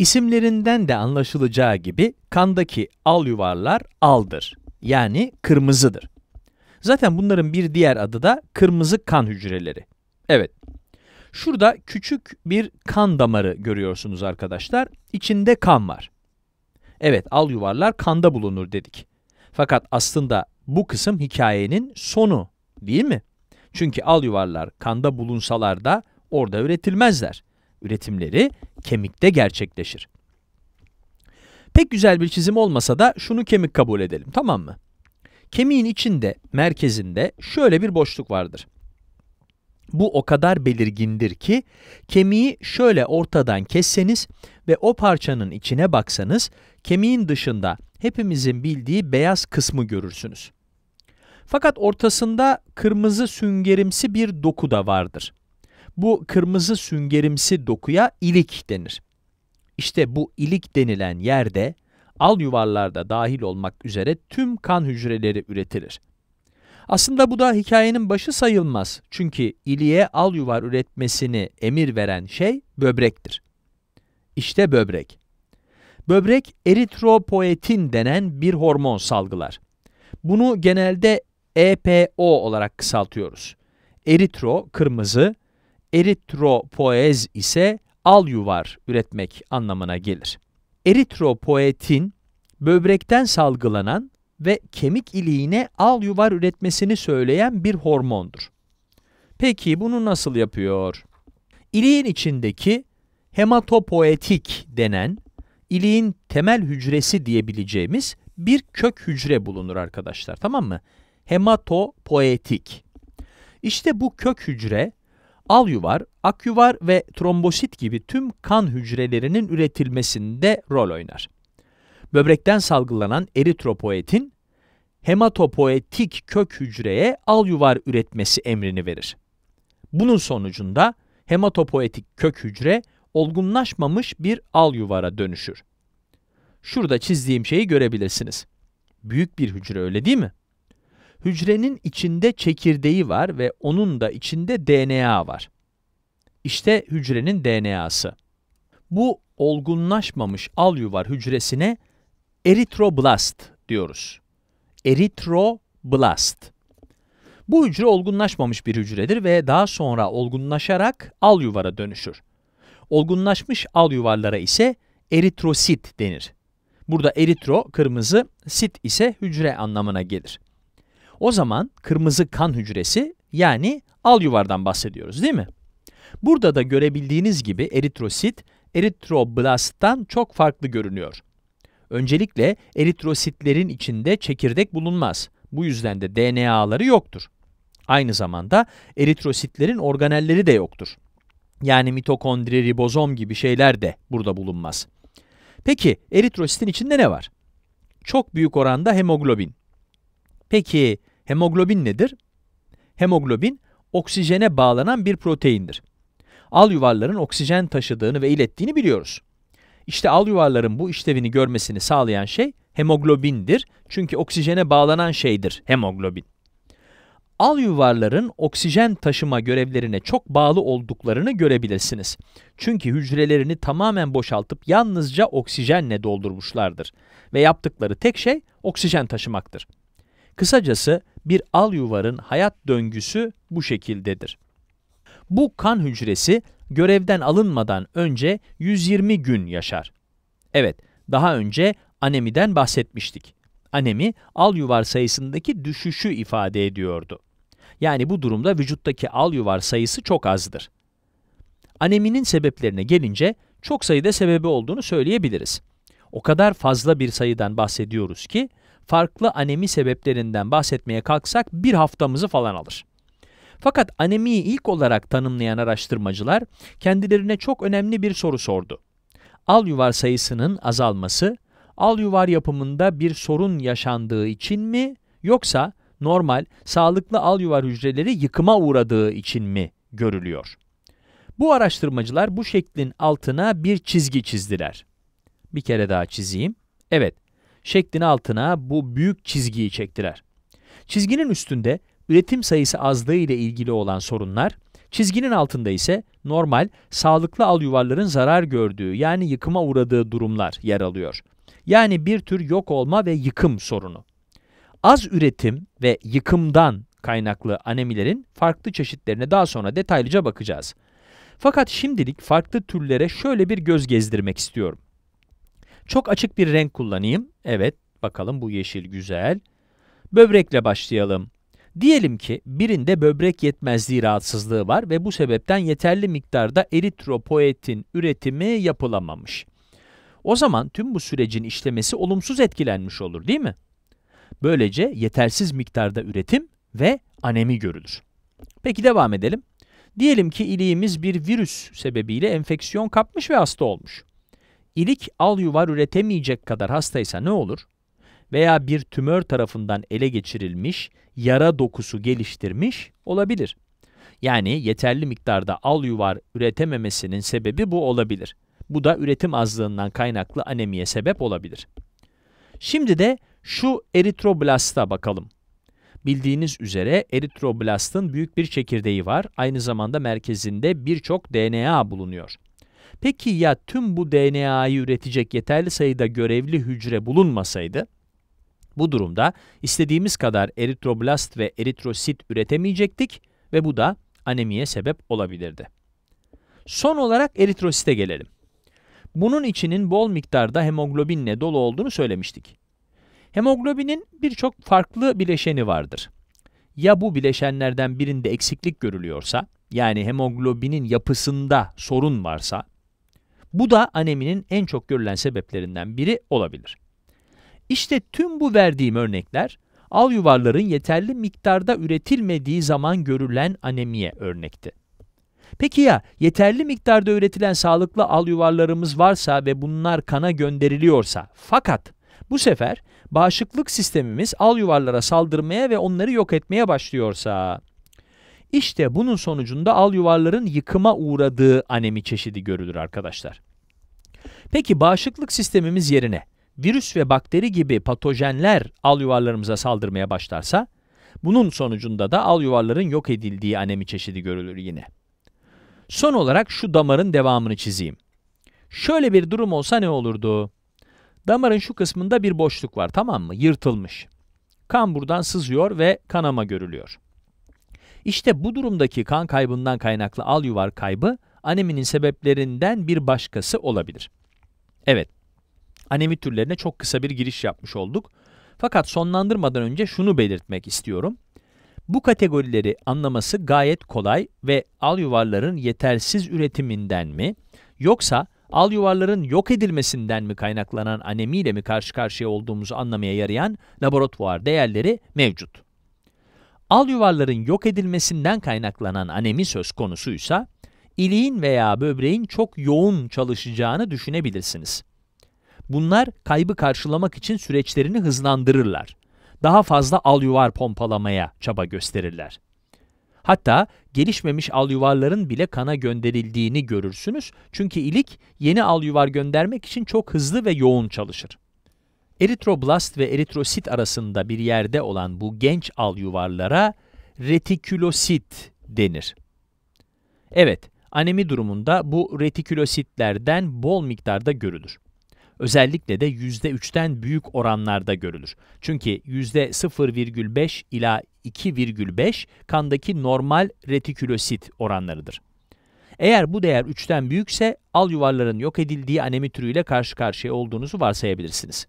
İsimlerinden de anlaşılacağı gibi kandaki al yuvarlar aldır. Yani kırmızıdır. Zaten bunların bir diğer adı da kırmızı kan hücreleri. Evet. Şurada küçük bir kan damarı görüyorsunuz arkadaşlar. İçinde kan var. Evet, al yuvarlar kanda bulunur dedik. Fakat aslında bu kısım hikayenin sonu, değil mi? Çünkü al yuvarlar kanda bulunsalar da orada üretilmezler üretimleri kemikte gerçekleşir. Pek güzel bir çizim olmasa da şunu kemik kabul edelim tamam mı? Kemiğin içinde, merkezinde şöyle bir boşluk vardır. Bu o kadar belirgindir ki kemiği şöyle ortadan kesseniz ve o parçanın içine baksanız kemiğin dışında hepimizin bildiği beyaz kısmı görürsünüz. Fakat ortasında kırmızı süngerimsi bir doku da vardır. Bu kırmızı süngerimsi dokuya ilik denir. İşte bu ilik denilen yerde al yuvarlarda dahil olmak üzere tüm kan hücreleri üretilir. Aslında bu da hikayenin başı sayılmaz. Çünkü iliğe al yuvar üretmesini emir veren şey böbrektir. İşte böbrek. Böbrek eritropoetin denen bir hormon salgılar. Bunu genelde EPO olarak kısaltıyoruz. Eritro kırmızı, eritropoez ise al yuvar üretmek anlamına gelir. Eritropoetin böbrekten salgılanan ve kemik iliğine al yuvar üretmesini söyleyen bir hormondur. Peki bunu nasıl yapıyor? İliğin içindeki hematopoetik denen iliğin temel hücresi diyebileceğimiz bir kök hücre bulunur arkadaşlar tamam mı? Hematopoetik. İşte bu kök hücre Al yuvar, alyuvar, akyuvar ve trombosit gibi tüm kan hücrelerinin üretilmesinde rol oynar. Böbrekten salgılanan eritropoetin, hematopoetik kök hücreye al yuvar üretmesi emrini verir. Bunun sonucunda hematopoetik kök hücre olgunlaşmamış bir al yuvara dönüşür. Şurada çizdiğim şeyi görebilirsiniz. Büyük bir hücre öyle değil mi? Hücrenin içinde çekirdeği var ve onun da içinde DNA var. İşte hücrenin DNA'sı. Bu olgunlaşmamış al yuvar hücresine eritroblast diyoruz. Eritroblast. Bu hücre olgunlaşmamış bir hücredir ve daha sonra olgunlaşarak al yuvara dönüşür. Olgunlaşmış al yuvarlara ise eritrosit denir. Burada eritro kırmızı, sit ise hücre anlamına gelir. O zaman kırmızı kan hücresi yani al yuvardan bahsediyoruz değil mi? Burada da görebildiğiniz gibi eritrosit, eritroblasttan çok farklı görünüyor. Öncelikle eritrositlerin içinde çekirdek bulunmaz. Bu yüzden de DNA'ları yoktur. Aynı zamanda eritrositlerin organelleri de yoktur. Yani mitokondri, ribozom gibi şeyler de burada bulunmaz. Peki eritrositin içinde ne var? Çok büyük oranda hemoglobin. Peki Hemoglobin nedir? Hemoglobin, oksijene bağlanan bir proteindir. Al yuvarların oksijen taşıdığını ve ilettiğini biliyoruz. İşte al yuvarların bu işlevini görmesini sağlayan şey hemoglobindir. Çünkü oksijene bağlanan şeydir hemoglobin. Al yuvarların oksijen taşıma görevlerine çok bağlı olduklarını görebilirsiniz. Çünkü hücrelerini tamamen boşaltıp yalnızca oksijenle doldurmuşlardır ve yaptıkları tek şey oksijen taşımaktır. Kısacası bir al yuvarın hayat döngüsü bu şekildedir. Bu kan hücresi görevden alınmadan önce 120 gün yaşar. Evet, daha önce anemiden bahsetmiştik. Anemi, al yuvar sayısındaki düşüşü ifade ediyordu. Yani bu durumda vücuttaki al yuvar sayısı çok azdır. Aneminin sebeplerine gelince, çok sayıda sebebi olduğunu söyleyebiliriz. O kadar fazla bir sayıdan bahsediyoruz ki, farklı anemi sebeplerinden bahsetmeye kalksak bir haftamızı falan alır. Fakat anemiyi ilk olarak tanımlayan araştırmacılar kendilerine çok önemli bir soru sordu. Al yuvar sayısının azalması, al yuvar yapımında bir sorun yaşandığı için mi yoksa normal, sağlıklı al yuvar hücreleri yıkıma uğradığı için mi görülüyor? Bu araştırmacılar bu şeklin altına bir çizgi çizdiler. Bir kere daha çizeyim. Evet, şeklin altına bu büyük çizgiyi çektiler. Çizginin üstünde üretim sayısı azlığı ile ilgili olan sorunlar, çizginin altında ise normal, sağlıklı al yuvarların zarar gördüğü yani yıkıma uğradığı durumlar yer alıyor. Yani bir tür yok olma ve yıkım sorunu. Az üretim ve yıkımdan kaynaklı anemilerin farklı çeşitlerine daha sonra detaylıca bakacağız. Fakat şimdilik farklı türlere şöyle bir göz gezdirmek istiyorum. Çok açık bir renk kullanayım Evet, bakalım bu yeşil güzel. Böbrekle başlayalım. Diyelim ki birinde böbrek yetmezliği rahatsızlığı var ve bu sebepten yeterli miktarda eritropoetin üretimi yapılamamış. O zaman tüm bu sürecin işlemesi olumsuz etkilenmiş olur değil mi? Böylece yetersiz miktarda üretim ve anemi görülür. Peki devam edelim. Diyelim ki iliğimiz bir virüs sebebiyle enfeksiyon kapmış ve hasta olmuş ilik al yuvar üretemeyecek kadar hastaysa ne olur? Veya bir tümör tarafından ele geçirilmiş, yara dokusu geliştirmiş olabilir. Yani yeterli miktarda al yuvar üretememesinin sebebi bu olabilir. Bu da üretim azlığından kaynaklı anemiye sebep olabilir. Şimdi de şu eritroblasta bakalım. Bildiğiniz üzere eritroblastın büyük bir çekirdeği var. Aynı zamanda merkezinde birçok DNA bulunuyor. Peki ya tüm bu DNA'yı üretecek yeterli sayıda görevli hücre bulunmasaydı? Bu durumda istediğimiz kadar eritroblast ve eritrosit üretemeyecektik ve bu da anemiye sebep olabilirdi. Son olarak eritrosite gelelim. Bunun içinin bol miktarda hemoglobinle dolu olduğunu söylemiştik. Hemoglobinin birçok farklı bileşeni vardır. Ya bu bileşenlerden birinde eksiklik görülüyorsa, yani hemoglobinin yapısında sorun varsa, bu da aneminin en çok görülen sebeplerinden biri olabilir. İşte tüm bu verdiğim örnekler al yuvarların yeterli miktarda üretilmediği zaman görülen anemiye örnekti. Peki ya yeterli miktarda üretilen sağlıklı al yuvarlarımız varsa ve bunlar kana gönderiliyorsa fakat bu sefer bağışıklık sistemimiz al yuvarlara saldırmaya ve onları yok etmeye başlıyorsa işte bunun sonucunda al yuvarların yıkıma uğradığı anemi çeşidi görülür arkadaşlar. Peki bağışıklık sistemimiz yerine virüs ve bakteri gibi patojenler al yuvarlarımıza saldırmaya başlarsa, bunun sonucunda da al yuvarların yok edildiği anemi çeşidi görülür yine. Son olarak şu damarın devamını çizeyim. Şöyle bir durum olsa ne olurdu? Damarın şu kısmında bir boşluk var tamam mı? Yırtılmış. Kan buradan sızıyor ve kanama görülüyor. İşte bu durumdaki kan kaybından kaynaklı al yuvar kaybı aneminin sebeplerinden bir başkası olabilir. Evet, anemi türlerine çok kısa bir giriş yapmış olduk. Fakat sonlandırmadan önce şunu belirtmek istiyorum. Bu kategorileri anlaması gayet kolay ve al yuvarların yetersiz üretiminden mi, yoksa al yuvarların yok edilmesinden mi kaynaklanan anemiyle mi karşı karşıya olduğumuzu anlamaya yarayan laboratuvar değerleri mevcut. Al yuvarların yok edilmesinden kaynaklanan anemi söz konusuysa, iliğin veya böbreğin çok yoğun çalışacağını düşünebilirsiniz. Bunlar kaybı karşılamak için süreçlerini hızlandırırlar. Daha fazla al yuvar pompalamaya çaba gösterirler. Hatta gelişmemiş al yuvarların bile kana gönderildiğini görürsünüz çünkü ilik yeni al yuvar göndermek için çok hızlı ve yoğun çalışır. Eritroblast ve eritrosit arasında bir yerde olan bu genç al yuvarlara retikülosit denir. Evet, anemi durumunda bu retikülositlerden bol miktarda görülür. Özellikle de %3'ten büyük oranlarda görülür. Çünkü %0,5 ila 2,5 kandaki normal retikülosit oranlarıdır. Eğer bu değer 3'ten büyükse al yuvarların yok edildiği anemi türüyle karşı karşıya olduğunuzu varsayabilirsiniz.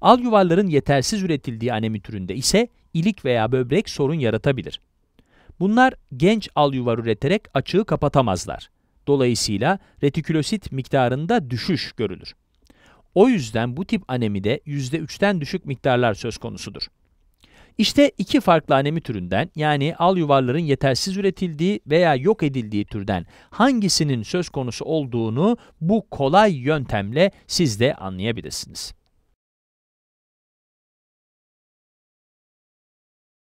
Al yuvarların yetersiz üretildiği anemi türünde ise ilik veya böbrek sorun yaratabilir. Bunlar genç al yuvar üreterek açığı kapatamazlar. Dolayısıyla retikülosit miktarında düşüş görülür. O yüzden bu tip anemide %3'ten düşük miktarlar söz konusudur. İşte iki farklı anemi türünden yani al yuvarların yetersiz üretildiği veya yok edildiği türden hangisinin söz konusu olduğunu bu kolay yöntemle siz de anlayabilirsiniz.